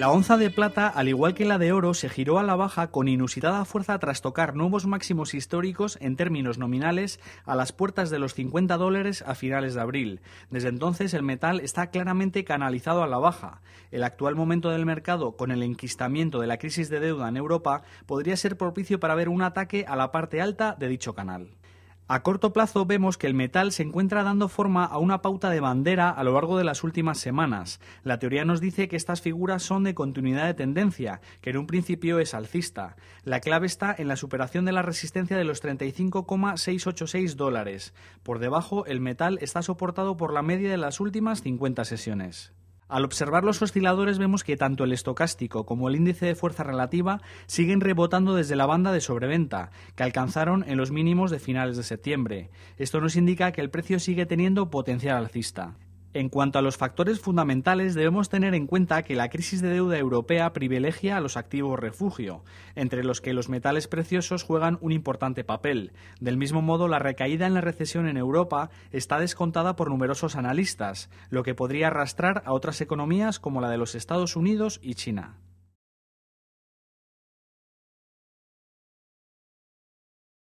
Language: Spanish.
La onza de plata, al igual que la de oro, se giró a la baja con inusitada fuerza tras tocar nuevos máximos históricos en términos nominales a las puertas de los 50 dólares a finales de abril. Desde entonces el metal está claramente canalizado a la baja. El actual momento del mercado, con el enquistamiento de la crisis de deuda en Europa, podría ser propicio para ver un ataque a la parte alta de dicho canal. A corto plazo vemos que el metal se encuentra dando forma a una pauta de bandera a lo largo de las últimas semanas. La teoría nos dice que estas figuras son de continuidad de tendencia, que en un principio es alcista. La clave está en la superación de la resistencia de los 35,686 dólares. Por debajo, el metal está soportado por la media de las últimas 50 sesiones. Al observar los osciladores vemos que tanto el estocástico como el índice de fuerza relativa siguen rebotando desde la banda de sobreventa, que alcanzaron en los mínimos de finales de septiembre. Esto nos indica que el precio sigue teniendo potencial alcista. En cuanto a los factores fundamentales, debemos tener en cuenta que la crisis de deuda europea privilegia a los activos refugio, entre los que los metales preciosos juegan un importante papel. Del mismo modo, la recaída en la recesión en Europa está descontada por numerosos analistas, lo que podría arrastrar a otras economías como la de los Estados Unidos y China.